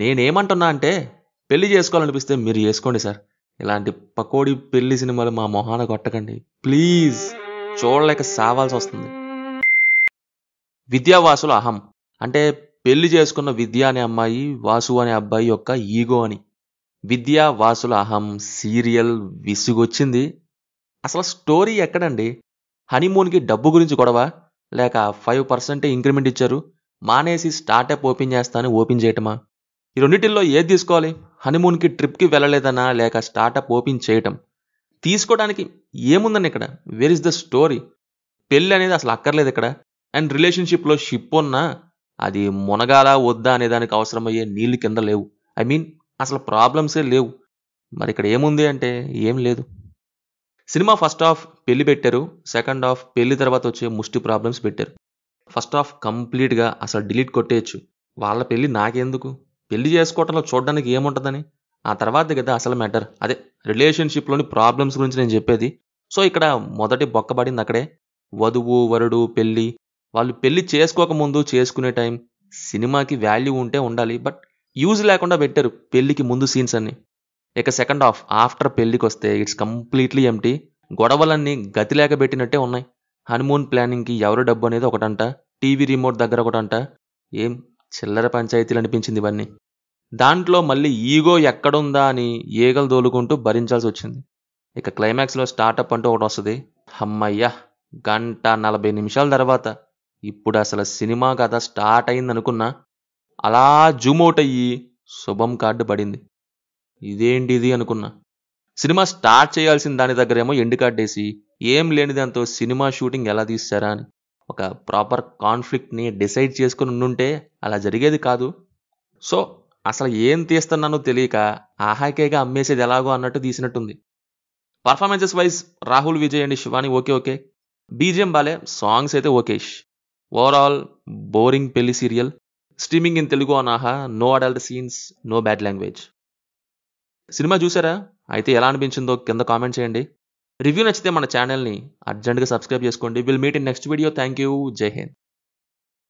నేనేమంటున్నా అంటే పెళ్లి చేసుకోవాలనిపిస్తే మీరు చేసుకోండి సార్ ఇలాంటి పకోడి పెళ్లి సినిమాలు మా మొహాన కొట్టకండి ప్లీజ్ చూడలేక సావాల్సి వస్తుంది విద్యావాసుల అహం అంటే పెళ్లి చేసుకున్న విద్య అనే అమ్మాయి వాసు అనే అబ్బాయి యొక్క ఈగో అని విద్యా వాసుల అహం సీరియల్ విసుగొచ్చింది అసలు స్టోరీ ఎక్కడండి హనీమూన్కి డబ్బు గురించి గొడవ లేక ఫైవ్ పర్సెంటే ఇంక్రిమెంట్ ఇచ్చారు మానేసి స్టార్టప్ ఓపెన్ చేస్తాను ఓపెన్ చేయటమా ఈ రెండింటిల్లో ఏది తీసుకోవాలి హనీమూన్కి ట్రిప్కి వెళ్ళలేదనా లేక స్టార్టప్ ఓపెన్ చేయటం తీసుకోవడానికి ఏముందని ఇక్కడ వేర్ ఇస్ ద స్టోరీ పెళ్ళి అనేది అసలు అక్కర్లేదు ఇక్కడ అండ్ రిలేషన్షిప్లో షిప్ ఉన్నా అది మునగాల వద్దా అనే దానికి అవసరమయ్యే నీళ్ళు కింద లేవు ఐ మీన్ అసలు ప్రాబ్లమ్సే లేవు మరి ఇక్కడ ఏముంది అంటే ఏం లేదు సినిమా ఫస్ట్ హాఫ్ పెళ్లి పెట్టారు సెకండ్ హాఫ్ పెళ్లి తర్వాత వచ్చే ముష్టి ప్రాబ్లమ్స్ పెట్టారు ఫస్ట్ హాఫ్ కంప్లీట్గా అసలు డిలీట్ కొట్టేయచ్చు వాళ్ళ పెళ్ళి నాకెందుకు పెళ్లి చేసుకోవటంలో చూడడానికి ఏముంటుందని ఆ తర్వాత కదా అసలు మ్యాటర్ అదే రిలేషన్షిప్లోని ప్రాబ్లమ్స్ గురించి నేను చెప్పేది సో ఇక్కడ మొదటి బొక్కబడింది అక్కడే వధువు వరుడు పెళ్ళి వాళ్ళు పెళ్లి చేసుకోకముందు చేసుకునే టైం సినిమాకి వాల్యూ ఉంటే ఉండాలి బట్ యూజ్ లేకుండా పెట్టారు పెళ్లికి ముందు సీన్స్ అన్ని ఇక సెకండ్ హాఫ్ ఆఫ్టర్ పెళ్లికి వస్తే ఇట్స్ కంప్లీట్లీ ఎంటీ గొడవలన్నీ గతి లేక పెట్టినట్టే ఉన్నాయి హనుమూన్ ప్లానింగ్కి ఎవరు డబ్బు అనేది ఒకటంట టీవీ రిమోట్ దగ్గర ఒకటంట ఏం చిల్లర పంచాయతీలు అనిపించింది ఇవన్నీ దాంట్లో మళ్ళీ ఈగో ఎక్కడుందా అని ఈగలు దోలుకుంటూ భరించాల్సి వచ్చింది ఇక క్లైమాక్స్లో స్టార్టప్ అంటూ ఒకటి వస్తుంది అమ్మయ్యా గంట నలభై నిమిషాల తర్వాత ఇప్పుడు అసలు సినిమా కథ స్టార్ట్ అయింది అనుకున్నా అలా జూమ్ అవుట్ అయ్యి శుభం కార్డు పడింది ఇదేంటి ఇది అనుకున్నా సినిమా స్టార్ట్ చేయాల్సిన దాని దగ్గరేమో ఎండి కార్డు వేసి ఏం దాంతో సినిమా షూటింగ్ ఎలా తీస్తారా అని ఒక ప్రాపర్ కాన్ఫ్లిక్ట్ని డిసైడ్ చేసుకుని ఉండుంటే అలా జరిగేది కాదు సో అసలు ఏం తీస్తున్నానో తెలియక ఆహాకేగా అమ్మేసేది ఎలాగో అన్నట్టు తీసినట్టుంది performances wise Rahul Vijay and Shivani okay okay BGM బాలే సాంగ్స్ అయితే ఓకేష్ ఓవరాల్ బోరింగ్ పెళ్లి serial streaming in Telugu on Aha no adult scenes no bad language సినిమా చూసారా అయితే ఎలా అనిపించిందో కింద కామెంట్ చేయండి రివ్యూ నచ్చితే మన ఛానల్ని అర్జెంట్గా సబ్స్క్రైబ్ చేసుకోండి will meet in next video thank you Jai Hind